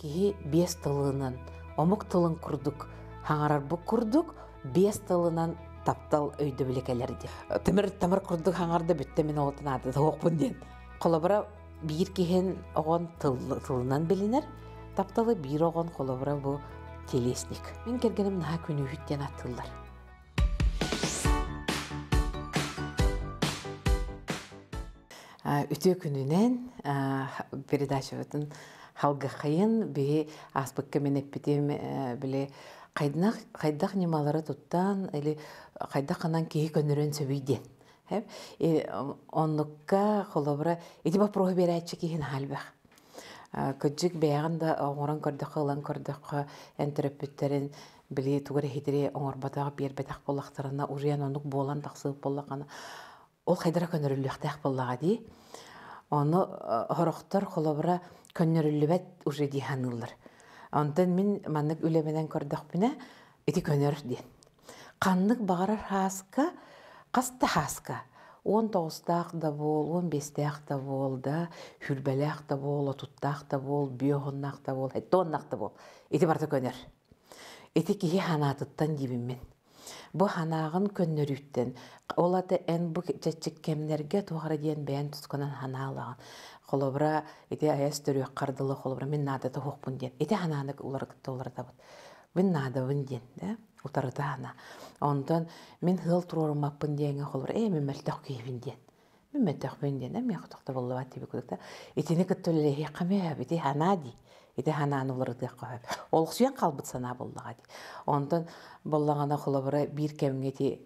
киһи бес тылынан омук тылын курдук бу курдук бес тылынан таптал өйдө билекелерди тымыр тамыр курдук хаңарда бүттө мен олтынаады окпун диэн колобура биир киһин оҕон тылынан билинер тапталы биир оҕон колобура бу телесник мен кергеним наха күнүһүт диэн аттыллар үтө күнүнен передачабыздын халгахайын бе аспыкка менеппитим э, биле кайдах кайдах немалары туттан или кайдах канан кии көнөрөн сөбүйден э и оннукка холобра ити бапрох берячи киин халбах э, көджик бэяган да оңорон көрдөк ылан көрдөк энтереппиттерин били тугар хитири оңорбатаг биербетак боллактарына уриян онук болан таксып боллакана ол хайдара көнөрүлүктак боллага ди оны э, хорохтар, холобра ұжы уже диһаныллар. Онтан мин маннык көрдіқ біне, ити көнер де. Қанның бағарар хаска, қасты хаска. Он тоғыстақ да бол, он бестақ да бол, да, хүрбәләқ да бол, отуттақ да бол, бүйоғыннақ да бол, әтті оннақ да бол. Ити барды көнөр. Ити кихи ханатыттан дебіммен. Бу көннер көннөрүттен. Олаты ән бу жәтчік кемнерге тугары диен бәйән тусканан ханалаган. Қолыбыра, ите аяс түрі кардылы қолыбыра, мен нада бұн дейін. Ите хананы улар толар табыт. Мен нада бұн дейін, да? Утарыта хана. Ондан мен хыл турор маппын диенге қолыбыра, э мен мәлтіқ күйбін дейін. Мен мөлтөк бен диен, мен яктыкта болла бат дип күтті өлі, кеттөле қамай, әбеде, хана дейін. Иде ите хананы улардык кабап олксуян калбыт сана боллага ди онтон боллагана холобара бир кемгети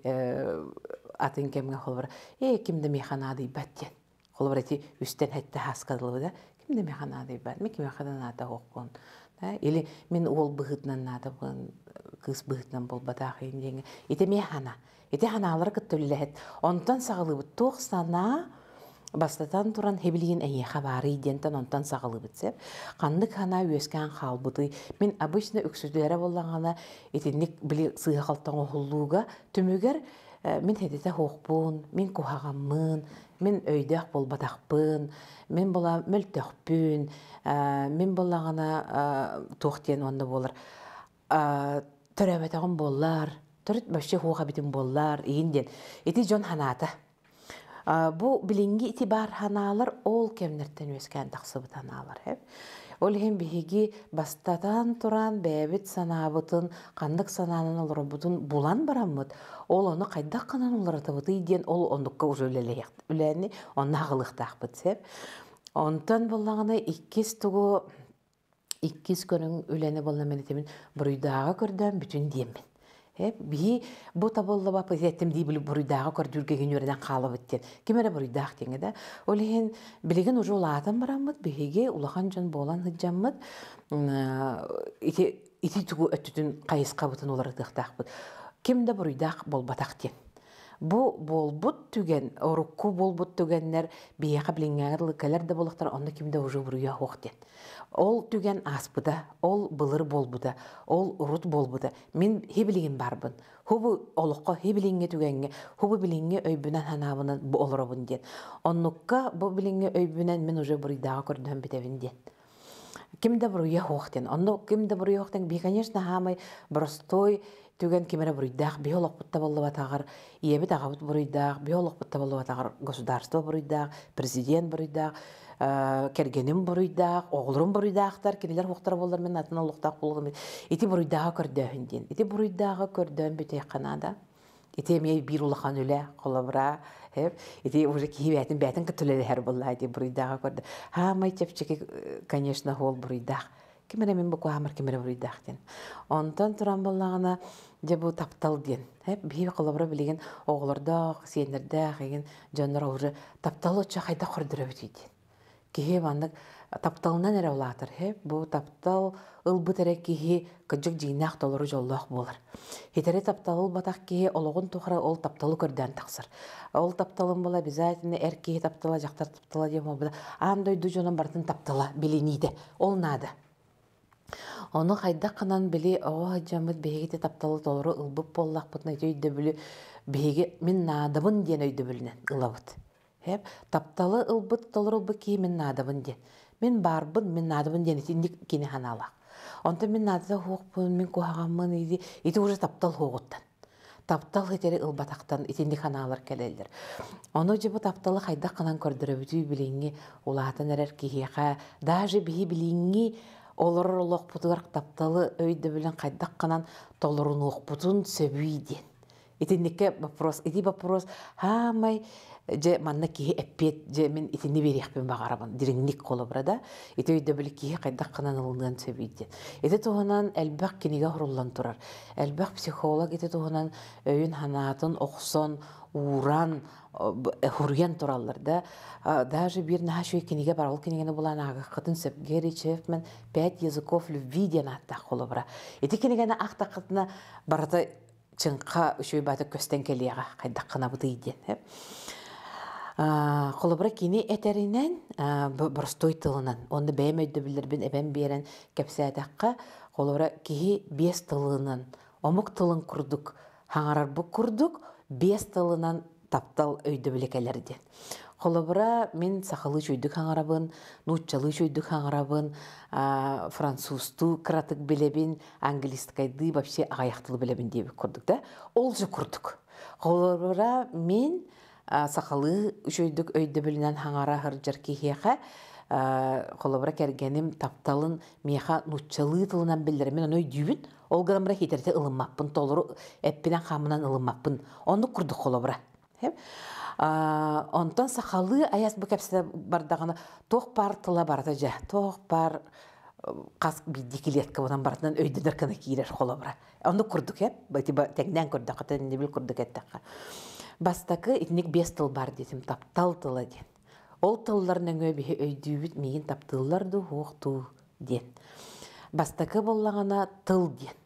атын кемге холобара э кимде механады баттен холобара ти үстен хетте хаскадылы да кимде механады бат ми ким хананата хоккон да или мен ол быгытнан нада бын кыз быгытнан болбата хин деңе ите механа ите ханалар кыттыллахет онтон сагылыбыт сана, бастатан туран хебилиген эйеха бары дентан онтан сағылыбыт сеп қанды хана үөскән халбыты мен обычно өксөздері боллаңана итинник білі сұйы халтан охуллууга мен хедете қоқпын, мен кухагаммын мен өйдөк батақпын, мен бола мөлтөхпүн э, мен болғана э, тоқтен онно болар э, төрөбөтөгөн боллар төрөт бөшче хуха битин боллар иинден Еті жон ханаты. Бу билинги итибар ханалар ол кемнерттен өскен тақсыбытан алар. Э? Ол хем биһиги бастатан туран бэбит санабытын, қандық сананын олорбутун булан бараммыт. Ол оны қайдақ қанан олоратыбыты диен ол ондукка уже үләни онна агылыктаакбыт сеп. Э? Онтан боллағына иккис тугу иккис көнүн үләне болна менетемин буруйдагы көрдөн бүтүн диемин. Бұл би бу ба позитем ди бил буруйдагы көрдүргө қалып калып иттен. Кимере буруйдаг теңе да. Олен билеген уже улатын бараммыт биге жан болан хыджаммыт. Ити ити тугу өттүн кайыска бутун улар дыктак бут. Кимде буруйдак болбатак тен. Бу болбут түген, орукку болбут түгеннер бияқа білінгәңір лыкалар да болықтар, онны кімді уже бұруя дет. Ол түген аспыда, ол бұлыр болбуда, ол ұрут болбуда. Мен хебілеген барбын. Хубы олыққа хебілеңге түгенге, хубы білеңге өйбінен ханабынан олырабын ден. Онныққа бұ білеңге өйбінен мен уже бұруйдағы көрдіғым бітәбін ден. Кімді бұруя хоқтен? Онны кімді бұруя хоқтен? Би, конечно, хамай простой, түген кемере буруйдаах биолог бутта боллубатагар иэбит агабыт буруйдаах биолог бутта боллубатагар государство буруйдаах президент буруйдаах э, кергеним буруйдаах оғлурум буруйдаахтар кинилер хуктар боллар мен атын олуктаах болгом ити буруйдаага көрдөһүн диэн ити буруйдаага көрдөөн бүтеэкканаада ите мей бир улахан үле колобра хеп ите уже киһибэтин бэтин кытылелер булла ити буруйдаага көрдө ха май чепчики э, конечно ол буруйдаах кимере мен боку амар кимере буйдах ден онтон туран боллагына же э, э, э, бу таптал ден хеп бии колобро билеген оголордох сиендердах деген жоннор уже таптал оча хайда хордура бүтүйт кихе бандык тапталынан эре улаатыр бу таптал ылбы тере кихи кыжык жыйнаак толору жоллоох болар хетере тапталыл батак кихи ологун тухара ол тапталы көрдөн тақсыр. ол тапталын бол обязательно эр кихи таптала жактар таптала деп андойду жонун бартын таптала билиниде ол надо Оны қайда қынан біле оҕо хаджамыт бейгеті тапталы толору ылбып буоллахпытын өтө өйдөбүлү биһиги мен надыбын диэн өйдөбүлүнэн ылабыт. Хэп тапталы ылбыт толору ылбыт кей мен Мен барбын, мен наадабын ден ити кені кини ханалах. мен наадада хуохпын, мен кухагаммын иди, ити уже таптал хуогуттан. Таптал хетери ұлбатақтан етенде ханалар кәлелдір. Оно жебу тапталы қайда хайдах ханан көрдөрөбүтүү билиңи улаатан эрер кихиэха, даже бихи білеңі олар олоқпутугар тапталы өйдө билен кайдак канан бұтын сөбейден итинникке вопрос иди вопрос хамай же манна киһи эппиет же мен итини бириэхпин баҕарабын дириңник холобура да ити өйдө били киһи хайдах гынан ылынан сөбииддин ити туһунан элбэх киниге хоруллан турар элбэх психолог ити туһунан өйүн ханаатын охсон ууран хуруян тураллар да даже бир наха шуй киниге барал кинигени булан агахкытын сөп геричевмен пять языков любви диэн аттах холобура ити кинигени ахтахытына барата чынқа үшөй баты көстен келеға қайдаққына бұдыйден. Қолыбыра кені әтерінен бұрыстой тылынан, онды бәйім өйді бін әбән берен кәпсі әдаққа қолыбыра кейі бес тылынан, омық тылын күрдік, хаңарар бұқ күрдік, бес тылынан таптал өйді білікәлерден. Қолыбыра мен сақылы жүйдік аңарабын, нутчалы жүйдік аңарабын, французту кратык белебин, англисткайды вообще ағаяқтылы белебин деп көрдік да. Ол жы күрдік. Қолыбыра мен сақылы жүйдік өйді білінен хаңара хырджар кейхеға, қолыбыра кәргенім тапталын меха нутчалы тылынан білдір. Мен оны дүйбін, ол ғаламбра хитерте ылымаппын, толыру әппінен қамынан Оны құрдық қолыбыра онтон сахалы аяс бу кепсе бардагына тох пар тыла барда жа тох пар э, қас бидди килетке бунан бартынан өйдедер кана кирер холобра онда курдук хеп э? типа теңнен курдук ата не курдук бастакы итник бес тыл бар десем таптал тыла ден ол тылларның өбі өйдүйбіт мейін таптылларды оқту ден. Бастакы боллағана тыл ден.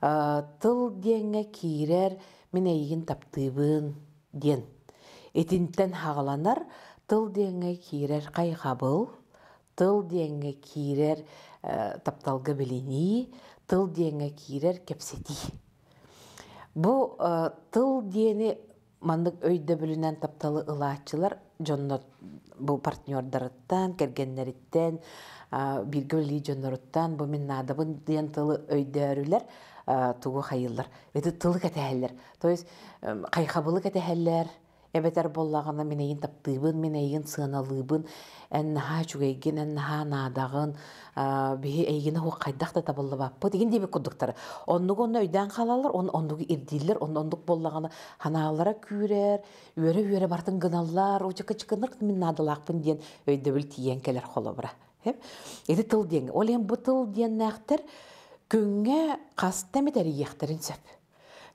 Э, тыл денге мен таптыбын ден. Этинттен хағаланар тыл деңі қай қабыл, тыл деңі кирер ә, тапталғы тыл деңі кирер кепсети. Бұл ә, тыл дені мандық өйді білінен тапталы ұлаатчылар бұл партнердарыттан, кергеннеріттен, ә, біргі білі бұл тылы өйді Э, тугу хайыллар. Эти тылы кәтәһәлләр. То есть э, кайхабылы кәтәһәлләр. Эбетер боллагана мен эйин таптыбын, мен эйин сыналыбын, эннаха чугейген, эннаха надагын, э, бихи эйгене ху кайдах да табылы баппы деген дебе кудуктары. Оннук онна өйдән халалар, он оннук ирдиллер, боллағаны оннук ханалара күрер, үйөрө-үйөрө бартын гыналлар, очыка чыкынырк мен надалакпын диен өйдө бил тиен келер холобра. Еді тыл ден. Ол эм тыл ден күңге қастамет әрі ехтерін сөп.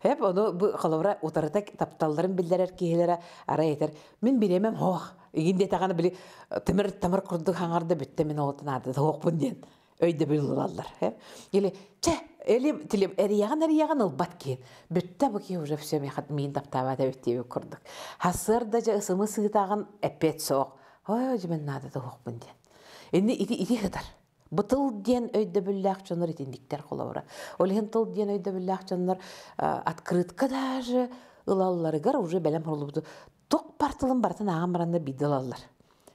Хәп, оны бұ қалауыра отарыта тапталдарын білдерер кейлері ара етер. Мен білемем, оқ, егінде тағаны білі, тымыр тамыр құрды хаңарды бітті мен олытын арды, оқ бұнден. Өйді бұл ұлалар. Елі, чә, әлем тілем, әрияған әрияған ұлбат кейін. Бітті бұл кей уже все мехат, мен таптава да өттей өк құрдық. Хасыр жа ұсымы сығытағын әппет соқ. Ой, өйді мен нады да оқ бұнден. Енді иті-иті қыдар. Бытыл ден өйді бүлләк чоныр итіндіктер қолауыра. Олген тыл ден өйді бүлләк э, да жы даже ылалларыгар уже бәлем құрылыбыды. Тоқ партылын бартын ағам бейді ұлалылар.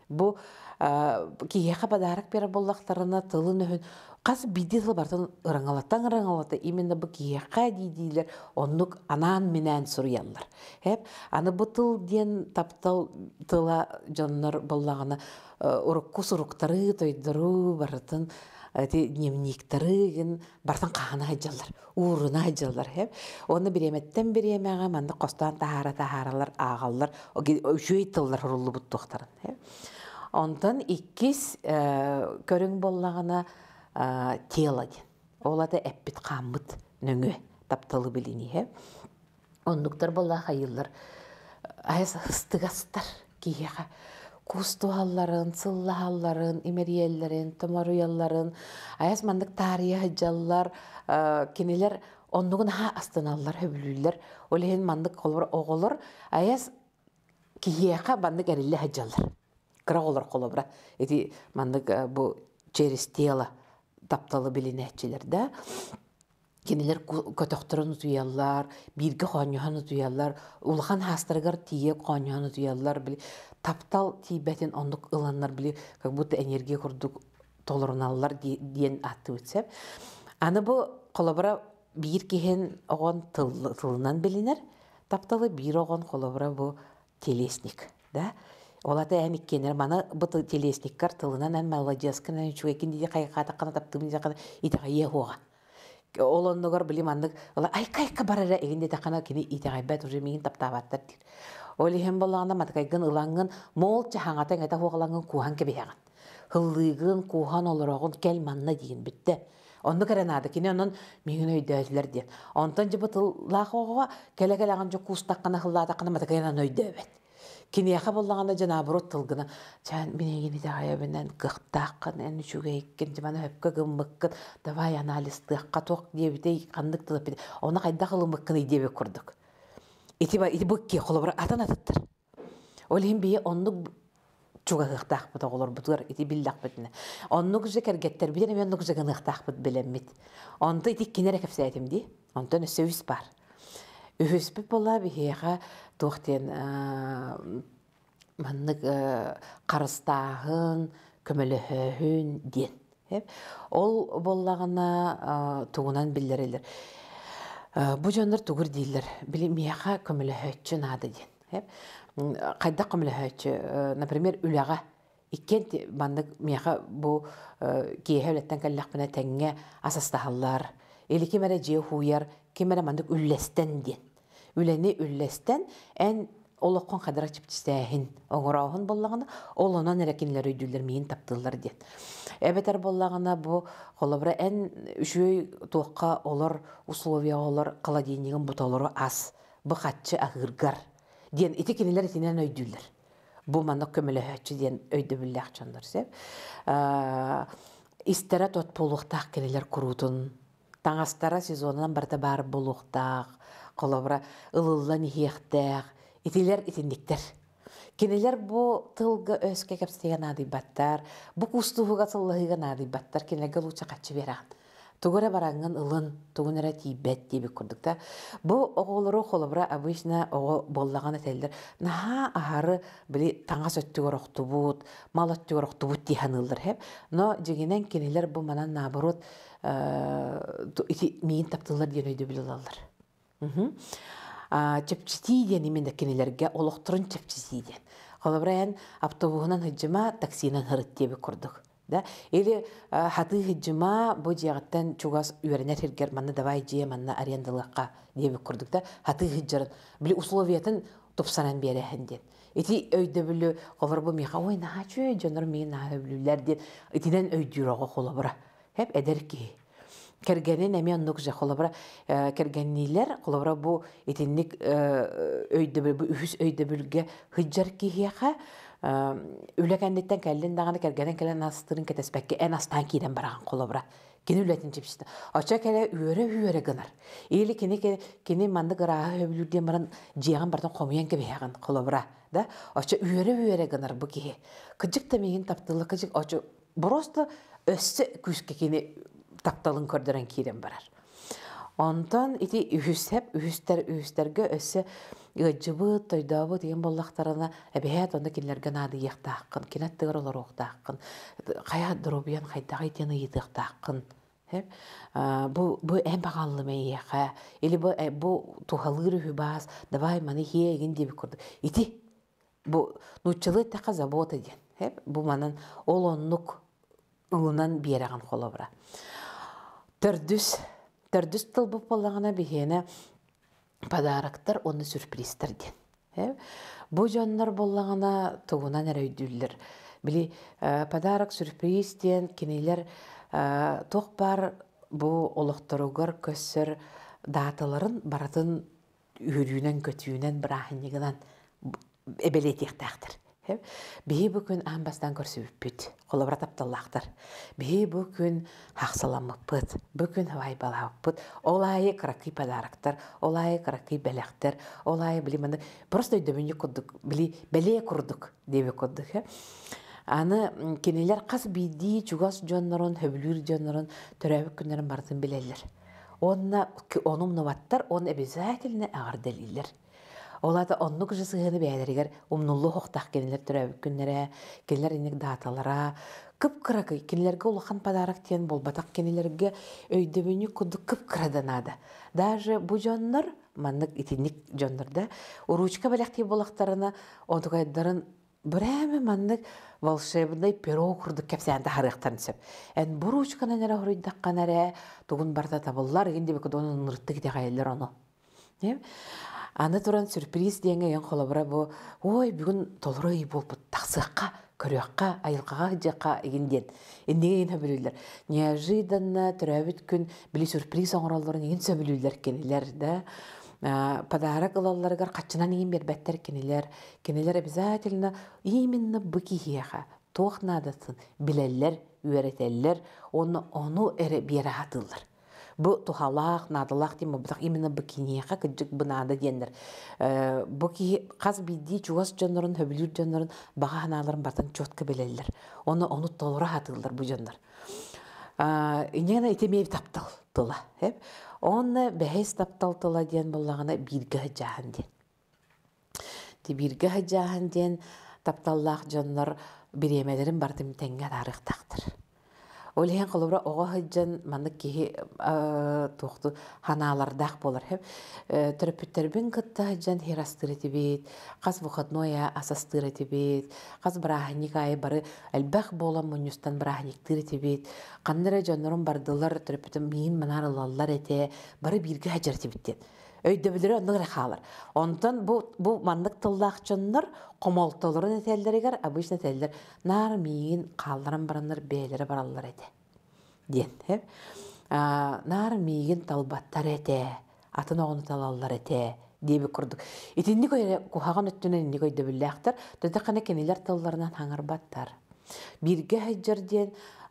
Бұ э, киеха бадарық бері боллақтарына тылын өйін Қас бидетіл бартын ұрыңалаттан ұрыңалаты, именно бұ киеққа дейдейлер, оннук анан менән сұруялар. Әп, аны бұтыл ден таптал тыла жаннар боллағына э, ұрыққы тойдыру бартын әте немниктарыгин бартан қағана айдялар, уруна айдялар. Оны береметтен беремеға, манды қостан тахара тахаралар, ағалар, жөйтылар ұрылы бұттықтарын. Онтан иккис э, көрің боллағына, теладь. Олады әппіт қамыт нөңі таптылы біліне. Ондықтар болла қайылдар. Айыз ыстығастар кейеға. алларын, имериелерін, имериеллерін, алларын. Айыз мандық тария жаллар, кенелер оннуғын ха аллар, хөбілілер. Олеген мандық қолыр оғылыр. Айыз кейеға мандық әрілі жаллар. Қырақ олар қолыбыра. Еді мандық бұл через тапталы билинәтчиләрдә кенелер көтөхтөрөн туяллар, бирге хоньяны туяллар, улхан хастаргар тие хоньяны туяллар били таптал тибетин ондук ыланнар били как будто энергия курдук толорналлар диен атты үтсеп. Аны бу қолабыра бир киһен огон тылынан билинер, тапталы бир огон колобра бу телесник, да? Олата әмік мана бұты телесниккар тылынан ән молодецкінен чуекин дейді қайқаты қана таптым дейді қана итаға е оға. Олоннығыр білім андық, ола айқа-айқа барара егінде тақана кені бәт уже мейін таптабаттар дейді. Олихен болағына матқайғын ұланғын мол чахаңатан әті куған кебе кебеяған. Хылығын куған олырағын кәл манна дейін бітті. Онны кәрәнады, кені онын өйді өзілер дейін. Онтан жібі тыллақ оғыға кәлі-кәлі ағын жоқ қустаққана хылладаққана матқайынан өйді кинеха боллағана жана борот тылгына чан минегини дагайабинен гыхтааккын эн жамана давай анализ тыакка ток дебитей кандык тылып оны кайда деп курдук итиба атан ол бие оннук чуга оголор бутугар ити оннук же кергеттер мен оннук же бар үһүспүт бола биһиэхэ туохтен қарыстағын, көмілі хөйін ден. ол боллагына тугунан жандыр бу жандар Білі мияға көмілі мияха Қайда ден. Қайда көмілі көмөлөһөччү например үліға. иккен маннык мияха бу әлі кемера мандык үллестен диен. Үлені үллестен ән олоққон қадыра чиптистээхин оңорооһун боллаҕына олонон эрекинлер үйдүүлер миин таптыллар диэн Әбетер боллаҕына бу холобура эн үшүй тоққа олар, условия олар, холодильнигин бутолору аз бу хатчы агыргар диэн ити кинилер итинен өйдүүлер бу манна көмөлөһөччү диэн өйдө билляхчондор сеп э, истере тот полуктаах кинилер құрудың таңастара сезонынан барда бар болуқтақ, қолабыра ылылдан ихтәк, итилер итиндиктер. Кинелер бу тылга өскә кепстеген адибаттар, бу кустуга тыллыгы адибаттар кинеге луча качы тугура бараңын ылын тугунара тибет дебек курдукта бу оголору холобра обычно ого боллаган этелдер наха ахары били таңа сөттүгөр октубут мал оттүгөр октубут тиханылдыр хеп но жегенен кенелер бу манан наоборот э, ити миин таптылар диен өйдө билалалар чепчити диен именно кинилерге олоктурун чепчити диен холобра эн автобугунан хыджыма таксинен хырыт курдук да или э, хаты хиджима бу диягаттан чугас үйренер хиргер манна давай жие манна арендалыкка дебик курдук да хаты хиджирин били условиятын тупсанан берехин ден ити өйдө бүлү колорбу миха ой наачу жонор мени наа бүлүлер ден итинен өйдүрого холобура хеп эдерки кергенин эми оннук же холобура э, кергенилер холобура бу итинник э, өйдө бүл бу үс өйдө бүлге хиджар кихиха үләкәндеттен кәллен дағаны кәргәнен кәлен астырын кәтәспәкке ән астан кейден бараған қолабыра. Кені үләтін жіпшті. Ача кәлі үйірі-үйірі гынар. Или кене кене манды ғырағы өбілуден барын жиған бартын қомиян кебеяған қолабыра. Да? Ача үйірі-үйірі гынар бұ кейі. Кыджық та меген таптылы кыджық. Ача бұросты өссі күске кені таптылын көрдірен кейден барар. Онтан ити үйістәп, үйістер, үйістерге өссі ыаджыбы тойдообу деген боллахтарына эбэһээт онда кинилерге наадыйяхтаахкын кинаттыгар олор уохтаахкын хая э, дробуян хайдагай тен ыйытыахтаахкын э, бу бу эм багаллы мэйэхэ или бу э, бу тухалыры хүбас давай маны хиэгин деп курдук ити бу нучылы тақа забота ден бу манын ол оннук ылынан биэраган холобра төрдүс төрдүс тылбып боллағына бихене подарактар оны сюрпризтерген Бұ э? бу жоннор боллаңана тугунан эрөйдүүллер били ә, э, подарок сюрприз диэн кинелер ә, э, тоқ бар бу олохторугар көсір дааталарын баратын үйрүүнөн көтүүнөн бирахыннигынан эбелетиэхтээхтер Бейі бүкін аңбастан көрсіппіт, қолыбыра тапталлақтыр. Бейі бүкін бүгін бүкін вай балаппыт, олайы қырақи падарықтыр, олайы қырақи бәләқтір, олайы білімінді. Просто өйдіміне күрдік, бәле күрдік, деме күрдік. Аны кенелер қас бейді чугас жонларын, хөбілір жонларын, төрәбік күндерін бардын білелер. Оны, оны мұнаваттар, оны обязательно Олата оннук жысыгыны бәйдергер умнуллу хоқтақ кенелер төрәбік күннере, кенелер енек даталара, кып күрігі кенелерге улахан подарок тен батақ кенелерге өйдөбүнү куду кып кыраданады. Даже бу жоннор маннык итинник жоннорда уручка белекти болактарына отугайдарын Брэме маннык волшебный пирог курдук кепсәнде харыктан сөп. Эн бу ручканы нәре хурыйдак канаре, тугун барда табыллар, инде бекде онун ныртты киде гайлер оны аны туран сюрприз деңе ең қолабыра бұл, ой бүгін бүгүн болып, тақсыққа, тақсыққа көрөкка айылқаға жаққа егенден. эндеге ина билүүлөр неожиданно түрәбіт күн білі сюрприз оңоролорун эгин сөбүлүүлөр кенелер да подарок қатшынан качынан бер бербеттер кенелер кенелер обязательно именно быкиеха тоқнадысын билеллер оны ону эре бу тухалаах наадалаах тим бутак именно бакинеха кыджык бынаада дендер э, бу ки каз бидди чугас жоннорун хөбүлүр жоннорун бага ханааларын бартан четко белелер оны ону толура хатылдар бу э, жоннор инена итемеев таптал тыла эп оны бэхэс таптал тыла диен буллагына бирге жаахан диен ти бирге жаахан диен тапталлаах жоннор биремелерин бартым теңге тарыхтактыр Олеген қылыбыра оға хыджан мандық кейі э, тоқты дақ болар. Э, Түріпіттербін күтті хыджан херастыры тебет, қаз бұқытноя асастыры тебет, қаз бірахник айы бары әлбәқ болам мұнюстан бірахниктыры тебет. қандыра жанырым бардылар түріпітім мейін мұнарылалар әте, бары бірге хәджар тебеттен өйдөбүлөр оннугар халар. бұл бу бу маннык тыллакчыннар комолтолорун этелдеригер, обычно этелдер нар миин калдырын бараннар бейлери бараллар эте. Ден, хеп. Э? Нар миин талбаттар эте, атын огуну талаллар эте дебі күрдік. Итинни көйре кухаган өттүнен инни көйдөбүлләктер, төтөккәне кенелер талларынан хаңарбаттар. Бирге хәҗҗер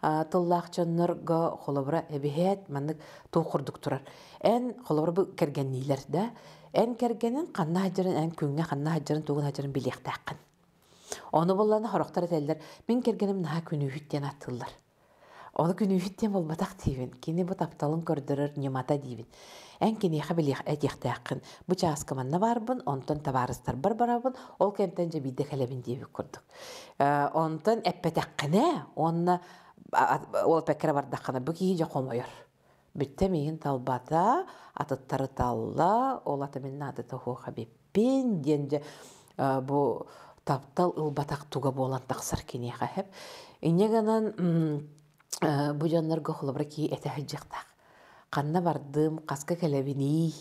тыллаақчаннар га холобра эбиһэт маннык туу тұрар. Ән эн холобра бу кергенниилер да эн кергенин канна хажарын эн күңге канна хажарын тугун хажарын билиэхтааккан ону болланы хорохтар этэллер мин кергеним наха күнүүхүттен аттыллар оны күнүүхүттен болбатак тийбин кини бу тапталын көрдөрөр немата диибин эн кинеха билиэх этиэхтааккын бу чааскаманна барбын онтон табарыстар бар барабын ол кентен же бидде кэлебин диэбик курдук ә, онтон эппетаккыне онна ол пәккәре бардаққана бүкиһи жа қомойор Бүтті мейін талбата атыттары талла ол аты атыта хуоха беппин диэнже бу таптал батақ туға болан тақсар кенеха хеп инеганан бу жаннарга холобра ки этехиджектак Қанна бардым каска келебини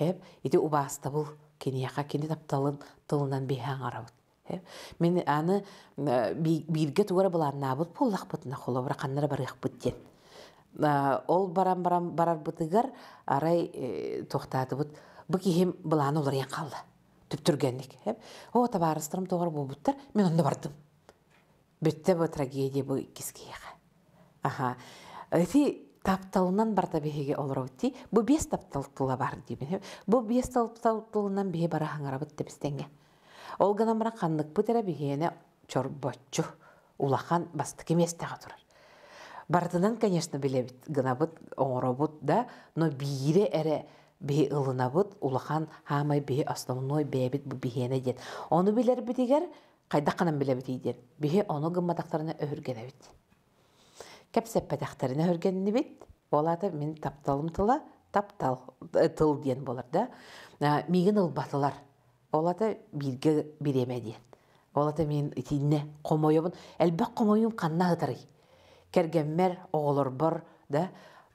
ұбасты бұл кене қа, кене тапталын тылынан бейхан аңарабыт Э, мен аны э, биргет ура булар набыт пуллах бытына холо бара каннара барых э, Ол барам барам барар бытыгар арай тохтады бут. Бу кихим булан олар ян калды. Түп түргенлик. О табарыстырым тогыр бу буттар. Мен онда бардым. Бетте бу трагедия бу кискеге. Аха. Эти тапталынан барда беге олротти. Бу бес тапталтыла бар дибен. Бу бес тапталтылынан беге бара хаңарабыт деп истенген. Ол гынамыра қанлық бұтыра бігені чор бөтчу, улахан басты кеместіға тұрар. Бартынан, конечно, бұт, оңыра бұт, да, но бейірі әрі бей ылынабыт, улахан хамай бей основной біт бұ бігені дед. Оны білер бітігер, қайда біле біт егер, Бейі оны ғымадақтарына өрген әбіт. Кәпсәп пәдақтарына өргені бит, мен тапталым тыла, таптал, э, тыл ден болар да. ұл ылбатылар, Олата бирге биреме диен. Олата мен итинне комойобун. Элбек комойум канна ытырый. Кергеммер оголор бар, да,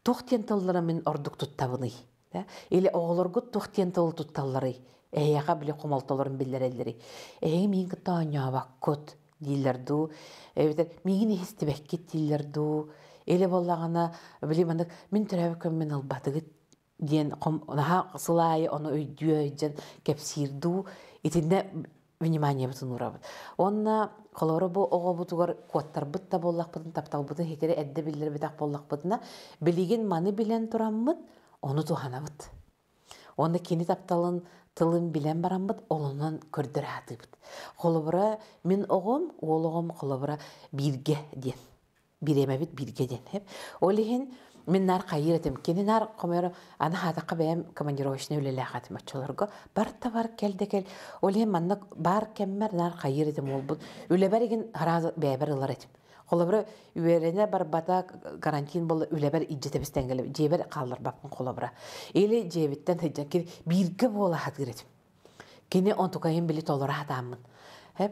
тохтен таллара мен ордук туттабыны. Да? Или оголоргу тохтен тал тутталлары. Эяга биле комалтолорун биллерелдери. Эй мен кыта анява кот дилер ду. Эбетер мигин истебек кит ду. Эле боллагана мен мен төрөп көммен албатыгыт диэн наһаа сылаайы оно өйдүөйден кепсирдуу итинне внимание бутун урабыт онна холоро бу оҕобутугар куаттарбыт да боллахпытын тапталбытын хекере эдде биллербитах боллахпытына билигин маны билен тураммыт ону туханабыт онна кини тапталын тылын билен барамбыт олунан көрдөрө атыбыт холобура мен оғом ол оғом холобура бирге диэн биремебит бирге диэн ол иһин Мен нар қайыр кені нар қомер, аны хатақы бәйім командировочный өлелі ағаты матчаларға. Бар товар келді кел, ол маннык бар кеммер нар қайыр болды, ол бұл. Өлі бәрігін ғараз бәйбір ылар етім. үйеріне бар бата карантин бол үләбір иджеті бістен келіп, жебір қалдыр бапын қолабыры. Елі жебіттен тәйджен бірге бола хатгір етім. Кені онтукайын білі толыра хатамын. Э,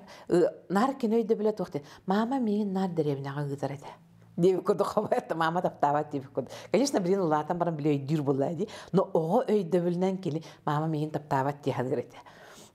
нар кені өйді білі тоқты, мама мен нар деревіне ғығызар еті дебикуду хабаятта мама таптабат дебикуду конечно билин улаатан баран били өйдүр булла ди но ого өйдөбүлнен кили мама мигин таптабат дихан кирете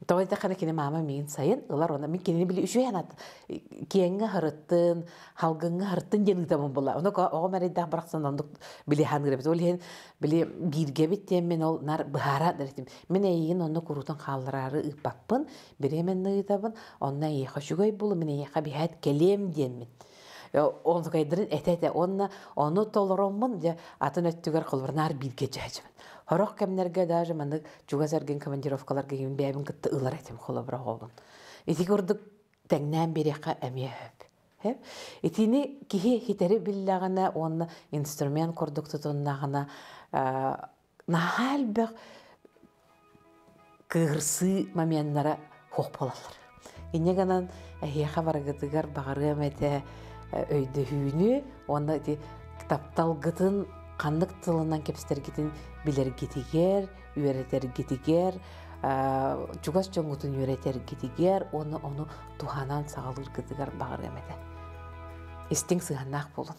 тоойда хана кине мама мигин сайын ылар она мин кинени били үшүянат киеңге хырыттын халгыңга хырыттын ден ытамын була ону ого мэрейдах барак санандык били хан киребит ол хен били биргебит тем мен ол нар быхара дэритим мен эйигин ону курутун хаалырары ыппаппын биремен ыытабын онна эйеха шүгөй булу мен эйеха бихаат келем диеммин Э, он такой это это он э, он на кайдырын этете онна ону толороммын же атын өттүгөр кылбырнар бирге жажымын хорох кем кемнерге даже мандык жуга серген командировкаларга ким бэбин кытты ылар этим холобра голун ити курдук теңнен берека эмиэп Хеп. Итини кихи хитери биллагана онна инструмент курдук тутуннагана э, нахалбах кырсы моментнара хохпалалар. Инеганан эхе хабаргытыгар багаргамете Э, өйдөһүүнү оны китапталгытын қандық тылынан кетігер, билергетигер жүгас чугас үйретер үйретергетигер оны оны туханан сагалыргытыгар багыр эмеде истиң сығаннақ болун